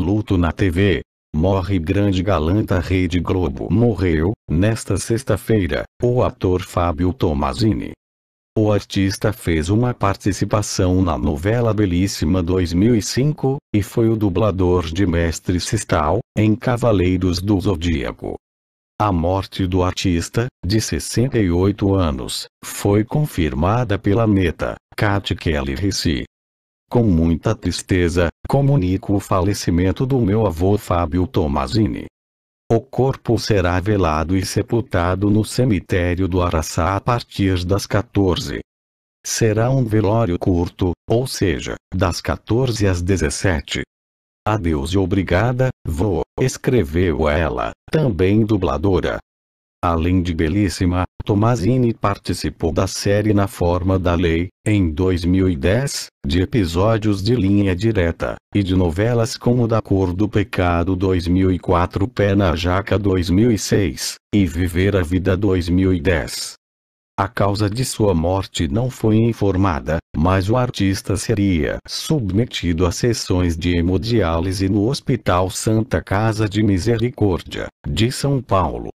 Luto na TV. Morre grande galanta Rede Globo. Morreu, nesta sexta-feira, o ator Fábio Tomazini. O artista fez uma participação na novela Belíssima 2005, e foi o dublador de Mestre Sistal, em Cavaleiros do Zodíaco. A morte do artista, de 68 anos, foi confirmada pela neta, Kat Kelly Ricci. Com muita tristeza, comunico o falecimento do meu avô Fábio Tomazini. O corpo será velado e sepultado no cemitério do Araçá a partir das 14. Será um velório curto, ou seja, das 14 às 17. Adeus e obrigada, vô, escreveu ela, também dubladora. Além de belíssima, Tomazini participou da série Na Forma da Lei, em 2010, de episódios de linha direta, e de novelas como Da Cor do Pecado 2004 Pé na Jaca 2006, e Viver a Vida 2010. A causa de sua morte não foi informada, mas o artista seria submetido a sessões de hemodiálise no Hospital Santa Casa de Misericórdia, de São Paulo.